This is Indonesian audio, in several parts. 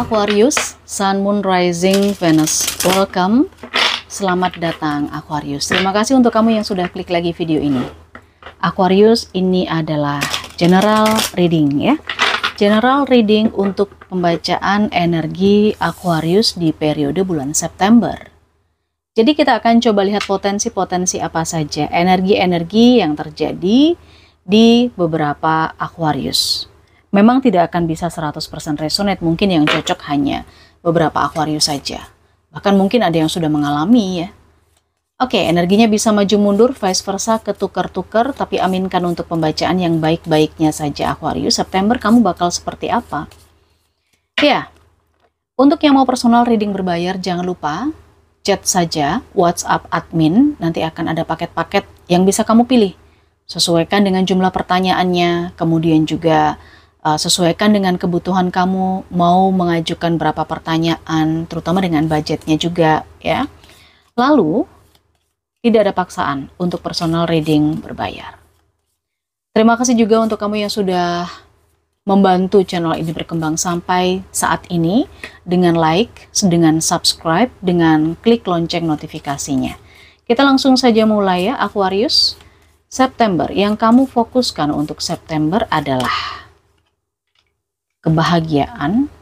Aquarius, Sun Moon Rising Venus. Welcome. Selamat datang Aquarius. Terima kasih untuk kamu yang sudah klik lagi video ini. Aquarius, ini adalah general reading ya. General reading untuk pembacaan energi Aquarius di periode bulan September. Jadi kita akan coba lihat potensi-potensi apa saja, energi-energi yang terjadi di beberapa Aquarius memang tidak akan bisa 100% resonate, mungkin yang cocok hanya beberapa Aquarius saja. Bahkan mungkin ada yang sudah mengalami ya. Oke, energinya bisa maju mundur, vice versa, ketukar-tukar, tapi aminkan untuk pembacaan yang baik-baiknya saja Aquarius. September kamu bakal seperti apa? Ya, untuk yang mau personal reading berbayar, jangan lupa chat saja WhatsApp admin, nanti akan ada paket-paket yang bisa kamu pilih. Sesuaikan dengan jumlah pertanyaannya, kemudian juga uh, sesuaikan dengan kebutuhan kamu mau mengajukan berapa pertanyaan terutama dengan budgetnya juga ya lalu tidak ada paksaan untuk personal reading berbayar terima kasih juga untuk kamu yang sudah membantu channel ini berkembang sampai saat ini dengan like, dengan subscribe, dengan klik lonceng notifikasinya. Kita langsung saja mulai ya Aquarius. September yang kamu fokuskan untuk September adalah kebahagiaan,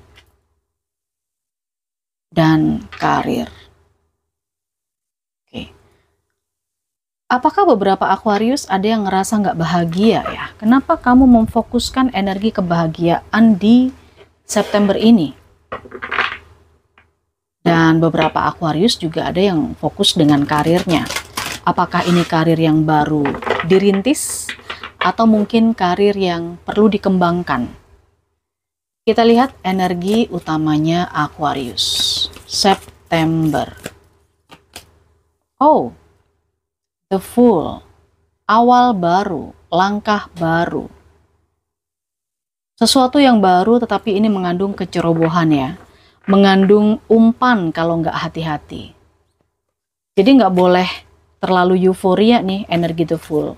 dan karir. Oke. Apakah beberapa Aquarius ada yang ngerasa nggak bahagia ya? Kenapa kamu memfokuskan energi kebahagiaan di September ini? Dan beberapa Aquarius juga ada yang fokus dengan karirnya. Apakah ini karir yang baru dirintis atau mungkin karir yang perlu dikembangkan? Kita lihat energi utamanya Aquarius. September. Oh, the full. Awal baru, langkah baru. Sesuatu yang baru tetapi ini mengandung kecerobohan ya. Mengandung umpan kalau nggak hati-hati. Jadi nggak boleh terlalu euforia nih energi the full.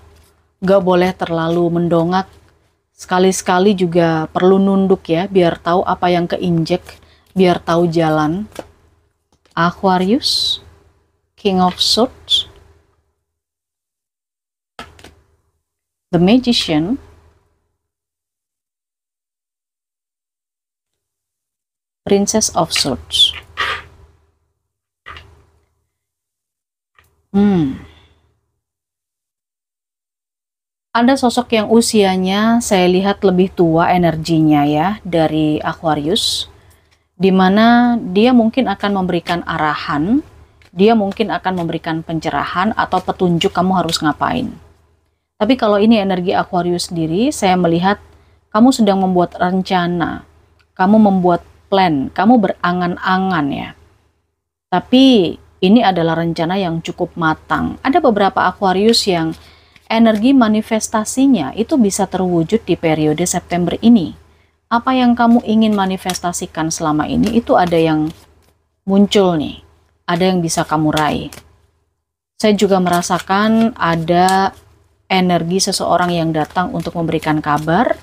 Nggak boleh terlalu mendongak sekali-sekali juga perlu nunduk ya biar tahu apa yang keinjek, biar tahu jalan. Aquarius, King of Swords, The Magician, Princess of Swords. Hmm. Ada sosok yang usianya saya lihat lebih tua energinya ya dari Aquarius, di mana dia mungkin akan memberikan arahan, dia mungkin akan memberikan pencerahan atau petunjuk kamu harus ngapain. Tapi kalau ini energi Aquarius sendiri, saya melihat kamu sedang membuat rencana, kamu membuat plan, kamu berangan-angan ya. Tapi ini adalah rencana yang cukup matang. Ada beberapa Aquarius yang energi manifestasinya itu bisa terwujud di periode September ini. Apa yang kamu ingin manifestasikan selama ini itu ada yang muncul nih, ada yang bisa kamu raih. Saya juga merasakan ada energi seseorang yang datang untuk memberikan kabar,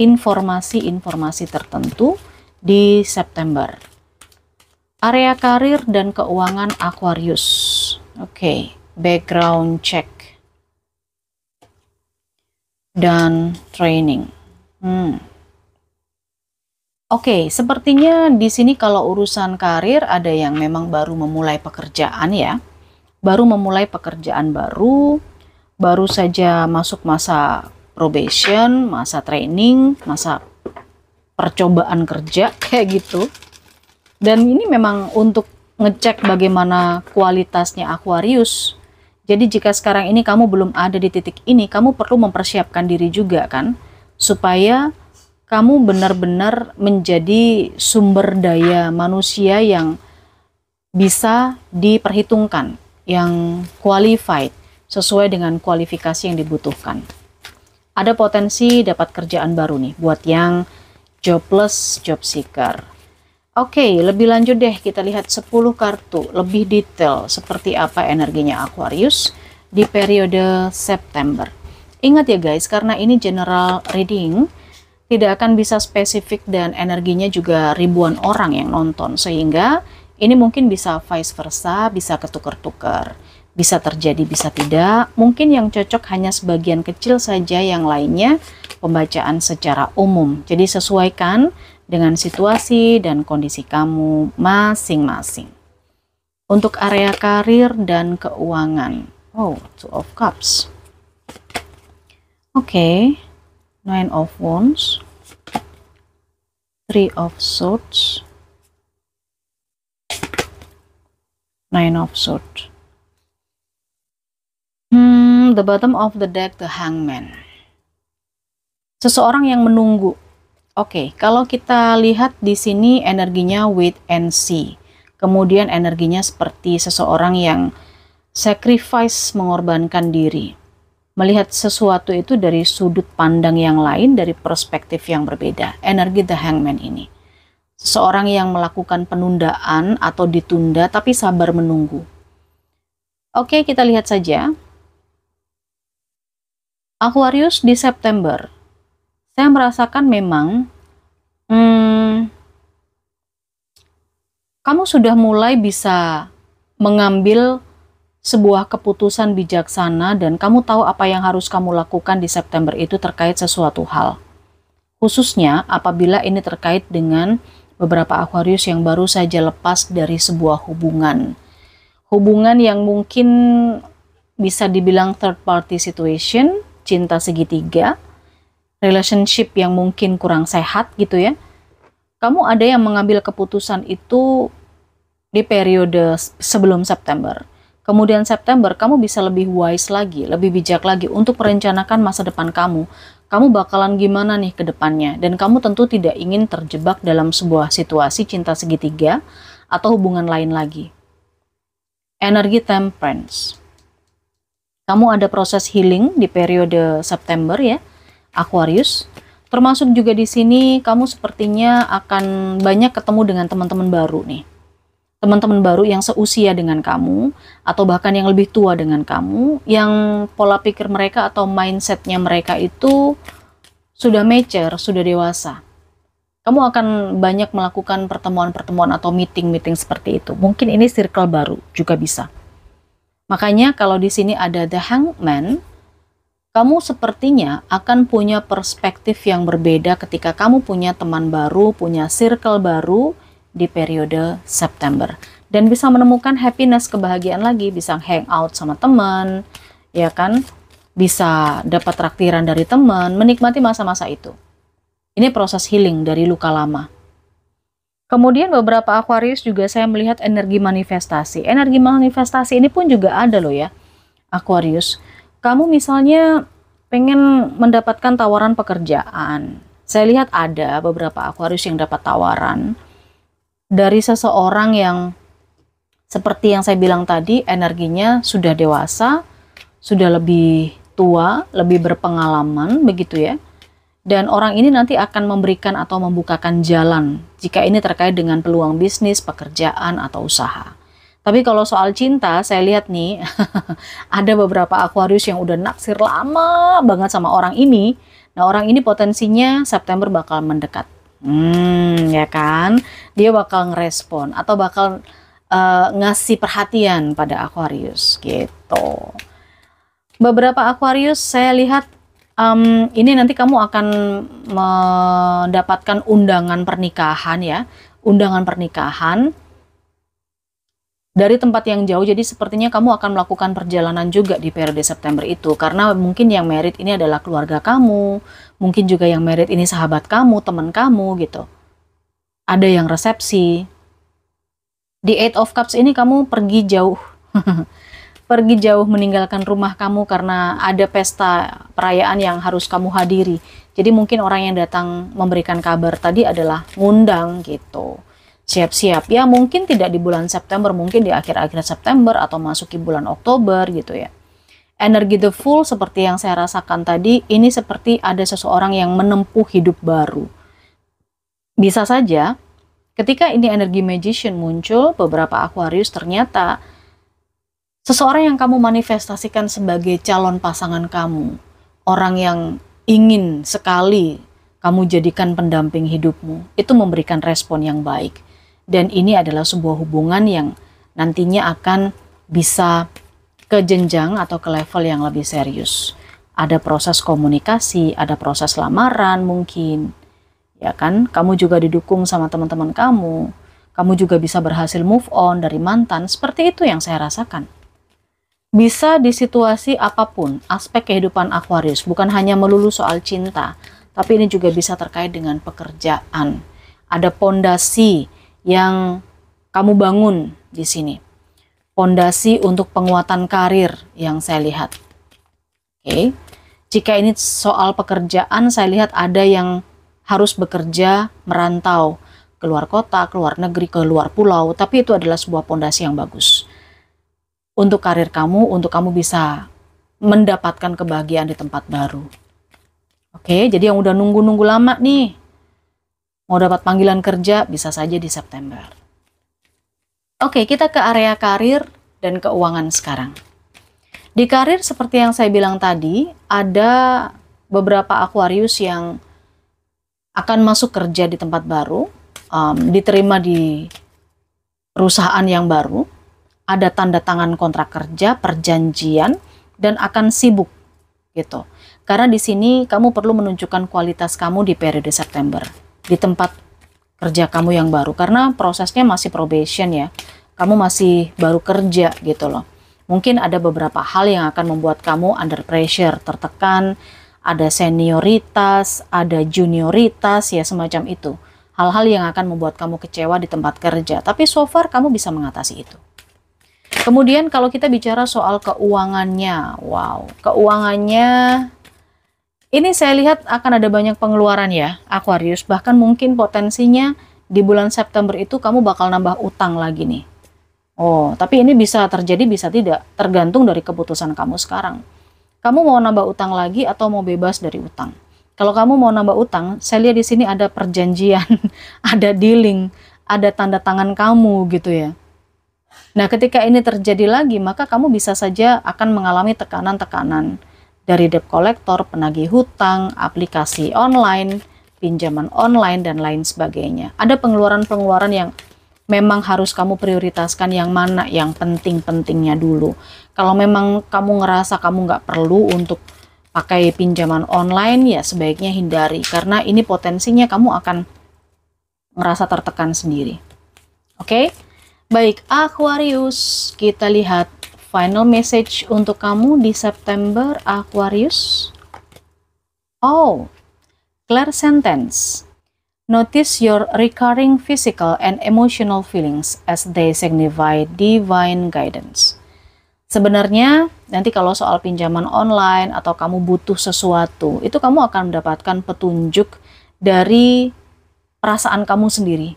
informasi-informasi tertentu di September. Area karir dan keuangan Aquarius. Oke, okay, background check dan training. Hmm. Oke, okay, sepertinya di sini kalau urusan karir ada yang memang baru memulai pekerjaan ya. Baru memulai pekerjaan baru, baru saja masuk masa probation, masa training, masa percobaan kerja kayak gitu. Dan ini memang untuk ngecek bagaimana kualitasnya Aquarius jadi jika sekarang ini kamu belum ada di titik ini, kamu perlu mempersiapkan diri juga kan supaya kamu benar-benar menjadi sumber daya manusia yang bisa diperhitungkan, yang qualified sesuai dengan kualifikasi yang dibutuhkan. Ada potensi dapat kerjaan baru nih buat yang jobless job seeker Oke, okay, lebih lanjut deh kita lihat 10 kartu lebih detail seperti apa energinya Aquarius di periode September. Ingat ya guys, karena ini general reading, tidak akan bisa spesifik dan energinya juga ribuan orang yang nonton. Sehingga ini mungkin bisa vice versa, bisa ketukar-tukar. Bisa terjadi, bisa tidak. Mungkin yang cocok hanya sebagian kecil saja, yang lainnya pembacaan secara umum. Jadi sesuaikan dengan situasi dan kondisi kamu masing-masing. Untuk area karir dan keuangan. Oh, Two of Cups. Oke, okay. Nine of Wands. Three of Swords. Nine of Swords. Hmm, the bottom of the deck, the hangman. Seseorang yang menunggu Oke, okay, kalau kita lihat di sini energinya wait and see. Kemudian energinya seperti seseorang yang sacrifice mengorbankan diri. Melihat sesuatu itu dari sudut pandang yang lain, dari perspektif yang berbeda. Energi the hangman ini. Seseorang yang melakukan penundaan atau ditunda tapi sabar menunggu. Oke, kita lihat saja. Aquarius di September saya merasakan memang hmm, kamu sudah mulai bisa mengambil sebuah keputusan bijaksana dan kamu tahu apa yang harus kamu lakukan di September itu terkait sesuatu hal. Khususnya apabila ini terkait dengan beberapa Aquarius yang baru saja lepas dari sebuah hubungan. Hubungan yang mungkin bisa dibilang third party situation, cinta segitiga, relationship yang mungkin kurang sehat gitu ya. Kamu ada yang mengambil keputusan itu di periode sebelum September. Kemudian September kamu bisa lebih wise lagi, lebih bijak lagi untuk merencanakan masa depan kamu. Kamu bakalan gimana nih ke depannya dan kamu tentu tidak ingin terjebak dalam sebuah situasi cinta segitiga atau hubungan lain lagi. Energi temperance. Kamu ada proses healing di periode September ya. Aquarius. Termasuk juga di sini kamu sepertinya akan banyak ketemu dengan teman-teman baru nih. Teman-teman baru yang seusia dengan kamu atau bahkan yang lebih tua dengan kamu yang pola pikir mereka atau mindsetnya mereka itu sudah mature, sudah dewasa. Kamu akan banyak melakukan pertemuan-pertemuan atau meeting-meeting seperti itu. Mungkin ini circle baru juga bisa. Makanya kalau di sini ada the hangman, kamu sepertinya akan punya perspektif yang berbeda ketika kamu punya teman baru, punya circle baru di periode September. Dan bisa menemukan happiness, kebahagiaan lagi, bisa hangout sama teman, ya kan? Bisa dapat traktiran dari teman, menikmati masa-masa itu. Ini proses healing dari luka lama. Kemudian beberapa Aquarius juga saya melihat energi manifestasi. Energi manifestasi ini pun juga ada loh ya, Aquarius kamu misalnya pengen mendapatkan tawaran pekerjaan. Saya lihat ada beberapa Aquarius yang dapat tawaran dari seseorang yang seperti yang saya bilang tadi, energinya sudah dewasa, sudah lebih tua, lebih berpengalaman begitu ya. Dan orang ini nanti akan memberikan atau membukakan jalan jika ini terkait dengan peluang bisnis, pekerjaan, atau usaha. Tapi kalau soal cinta, saya lihat nih, ada beberapa Aquarius yang udah naksir lama banget sama orang ini. Nah, orang ini potensinya September bakal mendekat. Hmm, ya kan? Dia bakal ngerespon atau bakal uh, ngasih perhatian pada Aquarius gitu. Beberapa Aquarius saya lihat um, ini nanti kamu akan mendapatkan undangan pernikahan ya, undangan pernikahan dari tempat yang jauh jadi sepertinya kamu akan melakukan perjalanan juga di periode September itu karena mungkin yang merit ini adalah keluarga kamu mungkin juga yang merit ini sahabat kamu teman kamu gitu ada yang resepsi di Eight of Cups ini kamu pergi jauh pergi jauh meninggalkan rumah kamu karena ada pesta perayaan yang harus kamu hadiri jadi mungkin orang yang datang memberikan kabar tadi adalah ngundang gitu siap-siap ya mungkin tidak di bulan September mungkin di akhir-akhir September atau masuki bulan Oktober gitu ya energi the full seperti yang saya rasakan tadi ini seperti ada seseorang yang menempuh hidup baru bisa saja ketika ini energi magician muncul beberapa Aquarius ternyata seseorang yang kamu manifestasikan sebagai calon pasangan kamu orang yang ingin sekali kamu jadikan pendamping hidupmu itu memberikan respon yang baik dan ini adalah sebuah hubungan yang nantinya akan bisa ke jenjang atau ke level yang lebih serius. Ada proses komunikasi, ada proses lamaran mungkin. Ya kan? Kamu juga didukung sama teman-teman kamu. Kamu juga bisa berhasil move on dari mantan. Seperti itu yang saya rasakan. Bisa di situasi apapun, aspek kehidupan Aquarius bukan hanya melulu soal cinta, tapi ini juga bisa terkait dengan pekerjaan. Ada pondasi yang kamu bangun di sini. Pondasi untuk penguatan karir yang saya lihat. Oke. Jika ini soal pekerjaan, saya lihat ada yang harus bekerja merantau keluar kota, keluar negeri, keluar pulau, tapi itu adalah sebuah pondasi yang bagus. Untuk karir kamu, untuk kamu bisa mendapatkan kebahagiaan di tempat baru. Oke, jadi yang udah nunggu-nunggu lama nih, Mau dapat panggilan kerja bisa saja di September. Oke, kita ke area karir dan keuangan sekarang. Di karir seperti yang saya bilang tadi, ada beberapa Aquarius yang akan masuk kerja di tempat baru, um, diterima di perusahaan yang baru, ada tanda tangan kontrak kerja, perjanjian, dan akan sibuk gitu. Karena di sini kamu perlu menunjukkan kualitas kamu di periode September di tempat kerja kamu yang baru karena prosesnya masih probation ya. Kamu masih baru kerja gitu loh. Mungkin ada beberapa hal yang akan membuat kamu under pressure, tertekan, ada senioritas, ada junioritas ya semacam itu. Hal-hal yang akan membuat kamu kecewa di tempat kerja, tapi so far kamu bisa mengatasi itu. Kemudian kalau kita bicara soal keuangannya, wow, keuangannya ini saya lihat akan ada banyak pengeluaran ya, Aquarius. Bahkan mungkin potensinya di bulan September itu kamu bakal nambah utang lagi nih. Oh, tapi ini bisa terjadi bisa tidak, tergantung dari keputusan kamu sekarang. Kamu mau nambah utang lagi atau mau bebas dari utang? Kalau kamu mau nambah utang, saya lihat di sini ada perjanjian, ada dealing, ada tanda tangan kamu gitu ya. Nah, ketika ini terjadi lagi, maka kamu bisa saja akan mengalami tekanan-tekanan dari debt collector, penagih hutang, aplikasi online, pinjaman online, dan lain sebagainya. Ada pengeluaran-pengeluaran yang memang harus kamu prioritaskan yang mana yang penting-pentingnya dulu. Kalau memang kamu ngerasa kamu nggak perlu untuk pakai pinjaman online, ya sebaiknya hindari. Karena ini potensinya kamu akan ngerasa tertekan sendiri. Oke? Okay? Baik, Aquarius, kita lihat final message untuk kamu di September Aquarius. Oh, clear sentence. Notice your recurring physical and emotional feelings as they signify divine guidance. Sebenarnya, nanti kalau soal pinjaman online atau kamu butuh sesuatu, itu kamu akan mendapatkan petunjuk dari perasaan kamu sendiri,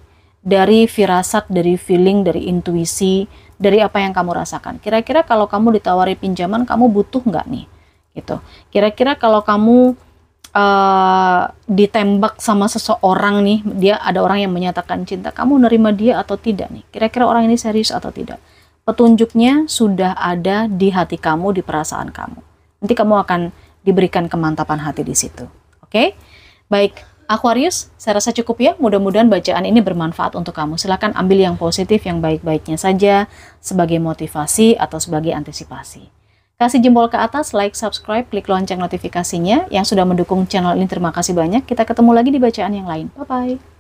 dari firasat, dari feeling, dari intuisi, dari apa yang kamu rasakan. Kira-kira kalau kamu ditawari pinjaman, kamu butuh nggak nih? Gitu. Kira-kira kalau kamu uh, ditembak sama seseorang nih, dia ada orang yang menyatakan cinta, kamu nerima dia atau tidak nih? Kira-kira orang ini serius atau tidak? Petunjuknya sudah ada di hati kamu, di perasaan kamu. Nanti kamu akan diberikan kemantapan hati di situ. Oke? Okay? Baik, Aquarius, saya rasa cukup ya. Mudah-mudahan bacaan ini bermanfaat untuk kamu. Silahkan ambil yang positif, yang baik-baiknya saja sebagai motivasi atau sebagai antisipasi. Kasih jempol ke atas, like, subscribe, klik lonceng notifikasinya. Yang sudah mendukung channel ini terima kasih banyak. Kita ketemu lagi di bacaan yang lain. Bye-bye.